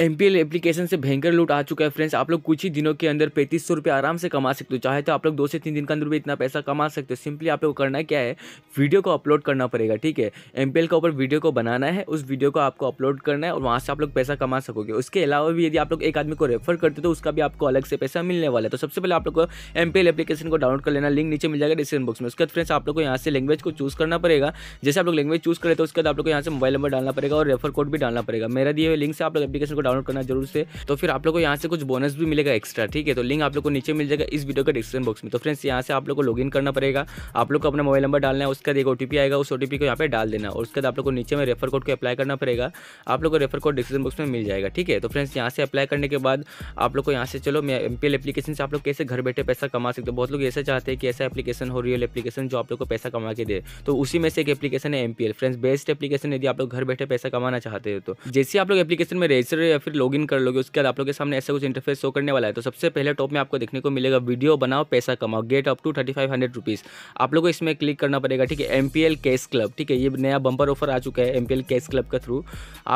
M application से भयंकर लूट आ चुका है फ्रेंड्स आप लोग कुछ ही दिनों के अंदर पैंतीस सौ रुपये आराम से कमा सकते हो चाहे तो आप लोग दो से तीन दिन के अंदर भी इतना पैसा कमा सकते हो सिंपली आप लोग करना क्या है वीडियो को अपलोड करना पड़ेगा ठीक है एम के ऊपर वीडियो को बनाना है उस वीडियो को आपको अपलोड करना है और वहाँ से आप लोग पैसा कमा सकोगे उसके अलावा भी यदि आप लोग एक आदमी को रेफर करते तो उसका भी आपको अलग से पैसा मिलने वाला है तो सबसे पहले आप लोग को एम एप्लीकेशन को डाउनलोड कर लेना लिंक नीचे मिल जाएगा डिस्क्रिप्शन बॉक्स में उसके बाद फ्रेंड्स आप लोग को यहाँ से लैंग्वेज को चूज़ करना पड़ेगा जैसे आप लोग लैंग्वेज चूज़ करें तो उसके बाद आप लोग को यहाँ से मोबाइल नंबर डालना पड़ेगा और रेफर कोड भी डालना पड़ेगा मेरा दिए हुए लिंक से आप लोग एप्लीकेशन को डाउनलोड करना जरूर से तो फिर आप लोग को यहाँ से कुछ बोनस भी मिलेगा एक्स्ट्रा ठीक है तो लिंक आप लोग को नीचे मिल जाएगा इस वीडियो के डिस्क्रिप्शन बॉक्स में तो फ्रेंड्स यहाँ से आप लोग को इन करना पड़ेगा आप लोग को अपना मोबाइल नंबर डालना है उसके बाद एक ओटीपी आएगा उस ओटीपी को यहाँ पर डाल देना और उसके बाद आप लोग को नीचे में रेफर कोड को अप्लाई करना पड़ेगा आप लोग को रेफर कोड डिस्क्रिप्शन बॉक्स में मिल जाएगा ठीक है तो फ्रेंड्स यहाँ से अप्लाई करने के बाद आप लोग को यहाँ से चलो मैं एम एप्लीकेशन से आप लोग कैसे घर बैठे पैसा कमा सकते बहुत लोग ऐसे चाहते हैं कि ऐसा एप्लीकेशन हो रियल एप्लीकेशन जो आप लोग को पैसा कमा के दे तो उसी में से एक एप्लीकेशन है एम फ्रेंड्स बेस्ट एप्लीकेशन यदि आप लोग घर बैठे पैसा कमाना चाहते हो तो जैसे आप लोग एप्लीकेशन में रजिस्टर या फिर लॉगिन कर लोगे उसके बाद आप लोग के सामने ऐसा कुछ इंटरफेस शो करने वाला है तो सबसे पहले टॉप में आपको देखने को मिलेगा वीडियो बनाओ पैसा कमाओ get up to thirty five hundred rupees आप लोग को इसमें क्लिक करना पड़ेगा ठीक है M P L cash club ठीक है ये नया बंपर ऑफर आ चुका है M P L cash club के थ्रू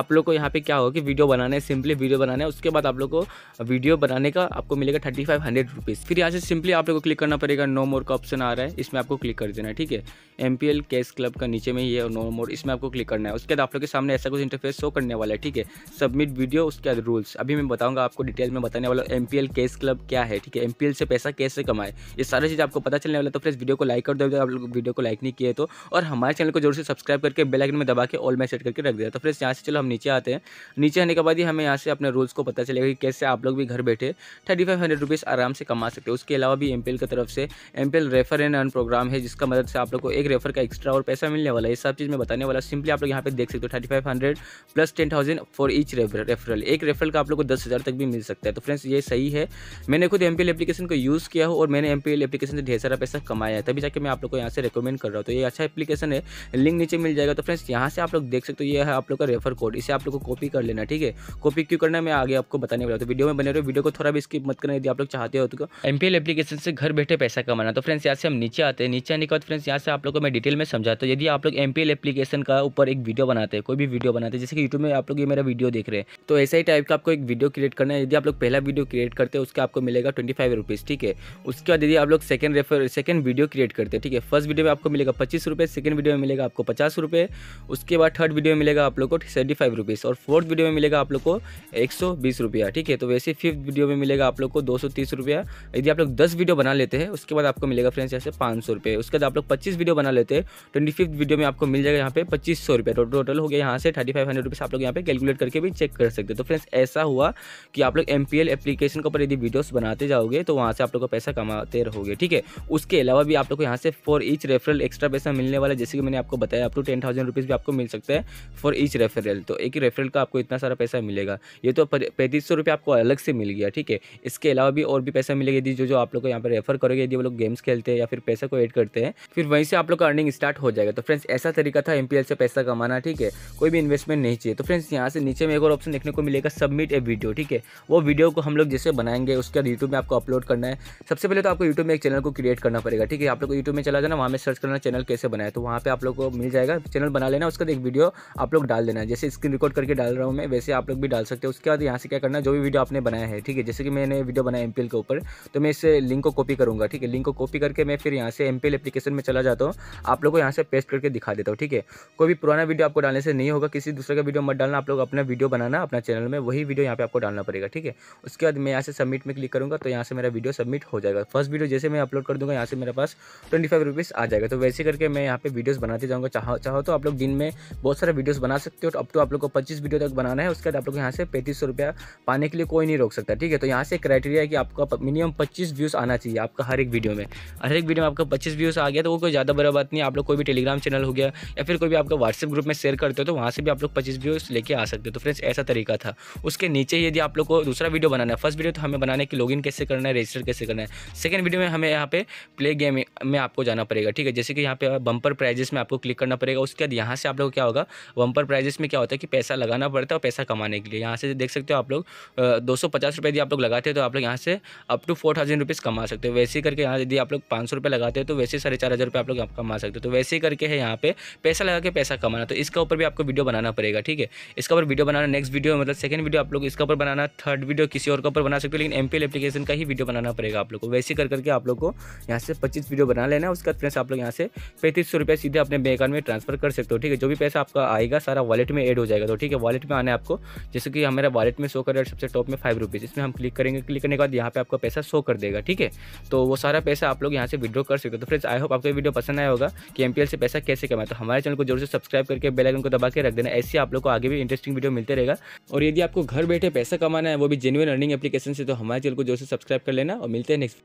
आप लोग को यहाँ पे क्या होगा कि वीडियो बनाने सिंपली वीडियो बनाने उसके बाद आप लोग को वीडियो बनाने का आपको मिलेगा थर्टी फाइव हंड्रेड रुपीज़ फिर यहाँ से सिंपली आप लोग को क्लिक करना पड़ेगा नो मोर का ऑप्शन आ रहा है इसमें आपको क्लिक कर देना है ठीक है M P L cash club का नीचे में ही है नो मोर इसमें आपको क्लिक करना है उसके बाद आप लोग के सामने ऐसा कुछ इंटरफेस शो करने वाला है ठीक है सबमिट वीडियो उसके रूल्स अभी मैं बताऊंगा आपको डिटेल में बताने वाला एम केस क्लब क्या है ठीक है एम पी एल से पैसा कैसे कमाए ये सारी चीज़ आपको पता चलने वाला तो फ्रेंड्स वीडियो को लाइक कर दो आप लोग वीडियो को लाइक नहीं किए तो और हमारे चैनल को जरूर से सब्सक्राइब करके बेलाइकन में दबा के ऑल में सेट करके रख दिया तो फ्रेंड्स यहाँ से चलो हम नीचे आते हैं नीचे आने के बाद ही हमें यहाँ से अपने रूल्स को पता चलेगा कि कैसे आप लोग भी घर बैठे थर्टी फाइव हंड्रेड रुपीज़ आराम से कमा सकते हैं उसके अलावा भी एम की तरफ से M P L refer and earn program है जिसका मदद से आप लोग को एक रेफर का एक्स्ट्रा और पैसा मिलने वाला है सब चीज़ मैं बताने वाला सिंपली आप लोग यहाँ पे देख सकते हो thirty five hundred plus ten thousand for each refer referral एक रेफरल का आप लोग को दस तक भी मिल सकता है तो फ्रेंड्स ये सही है मैंने खुद एम एप्लीकेशन को यूज़ किया हो और मैंने एम एप्लीकेशन से ढेर सारा पैसा कमाया है तभी जाके मैं आप लोग को यहाँ से रिकमेंड कर रहा हूँ तो ये अच्छा एप्लीकेशन है लिंक नीचे मिल जाएगा तो फ्रेंड्स यहाँ से आप लोग देख सकते हो ये है आप लोग का रेफर कोड इसे आप लोग को कॉपी कर लेना ठीक है कॉपी क्यों करना मैं आगे आपको बताने वाला तो वीडियो में बने रहे वीडियो को थोड़ा भी स्किप मत करना यदि आप लोग चाहते हो तो एम एप्लीकेशन से घर बैठे पैसा कमाना तो फ्रेंड्स यहाँ से हम नीचे आते हैं नीचे आने के बाद फ्रेंड्स यहाँ से आप लोग को मैं डिटेल में समझाता हूँ यदि आप लोग एम एप्लीकेशन का ऊपर एक वीडियो बनाते हैं कोई भी वीडियो बनाते हैं जैसे कि यूट्यूब में आप लोग ये मेरा वीडियो देख रहे हैं तो ऐसे ही टाइप का आपको एक वीडियो क्रिएट करना है यदि आप लोग पहला वीडियो क्रिएट करते हैं उसका आपको मिलेगा ट्वेंटी फाइव रुपीज़ ठीक है उसके बाद यदि आप लोग second refer second video create करते हैं ठीक है फर्स्ट वीडियो में आपको मिलेगा पच्चीस रुपये सेकंड वीडियो में मिलेगा आपको पचास रुपये उसके बाद थर्ड वीडियो में मिलेगा आप लोग को सेवेंटी फाइव रुपीज़ और फोर्थ वीडियो में मिलेगा आप लोग को एक सौ बीस रुपया ठीक है तो वैसे फिफ्थ वीडियो में मिलेगा आप लोग को दो सौ तीस रुपया यदि आप लोग दस वीडियो बना लेते हैं उसके बाद आपको मिलेगा फ्रेंड्स यहाँ से पाँच सौ रुपये उसके बाद आप लोग पच्चीस वीडियो बना लेते हैं ट्वेंटी फिफ्थ वीडियो में आपको मिल जाएगा यहाँ पे पच्चीस सौ रुपये टोटल हो गया यहाँ से थर्टी फाइव हंड्रेड रुपीज़ आप लोग यहाँ पे कैलकुलेट करके भी चेक कर सकते हैं तो फ्रेंड्स ऐसा हुआ कि आप लोग एम एप्लीकेशन के ऊपर यदि वीडियोस बनाते जाओगे तो वहाँ से आप लोग को पैसा कमाते रहोगे ठीक है उसके अलावा भी आप लोग को यहाँ से फॉर ईच रेफरल एक्स्ट्रा पैसा मिलने वाला जैसे कि मैंने आपको बताया अप टू टेन थाउजेंड भी आपको मिल सकता है फॉर ईच रेफरल तो एक ही रेफरल का आपको इतना सारा पैसा मिलेगा ये तो पैंतीस सौ आपको अलग से मिल गया ठीक है इसके अलावा भी और भी पैसा मिलेगा यदि जो जो आप लोग को यहाँ पर रेफर करोगे यदि वो लोग गेम्स खेलते हैं या फिर पैसा को एड करते हैं फिर वहीं से आप लोग का अर्निंग स्टार्ट हो जाएगा तो फ्रेंड्स ऐसा तरीका था एम से पैसा कमाना ठीक है कोई भी इन्वेस्टमेंट नहीं चाहिए तो फ्रेंड्स यहाँ से नीचे में एक और ऑप्शन देखने को मिलेगा सबमिट ए वीडियो ठीक है वो वीडियो को हम लोग जैसे बनाएंगे उसके बाद यूट्यूब में आपको अपलोड करना है सबसे पहले तो आपको यूट्यूब में एक चैनल को क्रिएट करना पड़ेगा ठीक है आप लोग यूट्यूब में चला जाना वहाँ में सर्च करना चैनल कैसे बनाए तो वहाँ पर आप लोग को मिल जाएगा चैनल बना लेना उसके बाद एक वीडियो आप लोग डाल देना जैसे स्क्रीन रिकॉर्ड करके डाल रहा हूँ मैं वैसे आप लोग भी डाल सकते हैं उसके बाद यहाँ से क्या करना जो भी वीडियो आपने बनाया है ठीक है जैसे कि मैंने वीडियो बनाया एम के ऊपर तो मैं इसे लिंक को कॉपी करूँगा ठीक है लिंक को कॉपी करके मैं फिर यहाँ से एम एप्लीकेशन में चला जाता हूँ आप लोग को यहाँ से पेस्ट करके दिखा देता हूँ ठीक है कोई भी पुराना वीडियो आपको डालने से नहीं होगा किसी दूसरे का वीडियो मत डालना आप लोग अपना वीडियो बनाना अपना चैनल में वही वीडियो यहाँ पे आपको डालना पड़ेगा ठीक है उसके बाद मैं यहाँ से सबमिट में क्लिक करूँगा तो यहाँ से मेरा वीडियो सबमिट हो जाएगा फर्स्ट वीडियो जैसे मैं अपलोड कर दूँगा यहाँ से मेरे पास ट्वेंटी फाइव आ जाएगा तो वैसे करके मैं यहाँ पे वीडियोस बनाते जाऊँगा चाहो चाहो तो आप लोग दिन में बहुत सारे वीडियोस बना सकते हो तो अब तो आप लोग को पच्चीस वीडियो तक बनाना है उसके बाद आप लोग यहाँ से पैंतीस सौ रुपया पाने के लिए कोई नहीं रोक सकता ठीक है तो यहाँ से क्राइटेरिया है कि आपका मिनिमम पच्चीस व्यूज़ आना चाहिए आपका हर एक वीडियो में हर एक वीडियो में आपका पच्चीस व्यूज़ आ गया तो वो कोई ज़्यादा बड़ा बात नहीं आप लोग कोई भी टेलीग्राम चैनल हो गया या फिर कोई भी आपका व्हाट्सएप ग्रुप में शेयर करते हो तो वहाँ से भी आप लोग पच्चीस व्यूज़ लेके आ सकते हो तो फ्रेंड्स ऐसा तरीका था उसके नीचे यदि आप लोग को दूसरा वीडियो बनाना है फर्स्ट वीडियो तो हमें बनाने की लॉग कैसे करना है रजिस्टर कैसे करना है सेकेंड वीडियो में हमें यहाँ पे प्ले गेम में आपको जाना पड़ेगा ठीक है जैसे कि यहाँ पे बम्पर प्राइजेस में आपको क्लिक करना पड़ेगा उसके बाद यहाँ से आप लोग क्या होगा बम्पर प्राइजेस में क्या होता है कि पैसा लगाना पड़ता है और पैसा कमाने के लिए यहाँ से देख सकते हो आप लोग दो सौ पचास रुपये यदि आप लोग लगाते हैं तो आप लोग यहाँ से up to four thousand rupees कमा सकते हो वैसे करके यहाँ यदि आप लोग पाँच सौ रुपये लगाते हैं तो वैसे साढ़े चार हज़ार रुपये आप लोग कमा सकते हो तो वैसे करके है यहाँ पे पैसा लगा के पैसा कमाना तो इसके ऊपर भी आपको वीडियो बनाना पड़ेगा ठीक है इसका ऊपर वीडियो बनाना नेक्स्ट वीडियो मतलब मतलब सेकंड वीडियो आप लोग इसका ऊपर बनाना थर्ड वीडियो किसी और के ऊपर बना सकते हो लेकिन एम एप्लीकेशन का ही वीडियो बनाना पड़ेगा आप लोग को वैसे कर करके आप लोग को यहाँ से पच्चीस वीडियो बना लेना उसके बाद फ्रेंड्स आप लोग यहाँ से पैंतीस सीधे अपने बैंक अकाउंट में ट्रांसफर कर सकते हो ठीक है जो भी पैसा आपका आएगा सारा वॉलेट में एड हो जाएगा तो ठीक है वॉलेट में आना आपको जैसे कि हमारा वॉलेट में शो कर रहा है सबसे टॉप में फाइव रुपीज़ इसमें हम क्लिक करेंगे क्लिक करने के बाद यहाँ पे आपका पैसा शो कर देगा ठीक है तो वो सारा पैसा आप लोग यहाँ से विड्रॉ कर सकते हो तो फ्रेंड्स आई होप आपको ये वीडियो पसंद आया होगा कि एम से पैसा कैसे कमाए तो हमारे चैनल को जरूर से सब्सक्राइब करके बेलाइकन को दबा के रख देना ऐसे आप लोग को आगे भी इंटरेस्टिंग वीडियो मिलते रहेगा और और यदि आपको घर बैठे पैसा कमाना है वो भी जेनुअन अर्निंग एप्लीकेशन से तो हमारे चैनल को जो से सब्सक्राइब कर लेना और मिलते हैं नेक्स्ट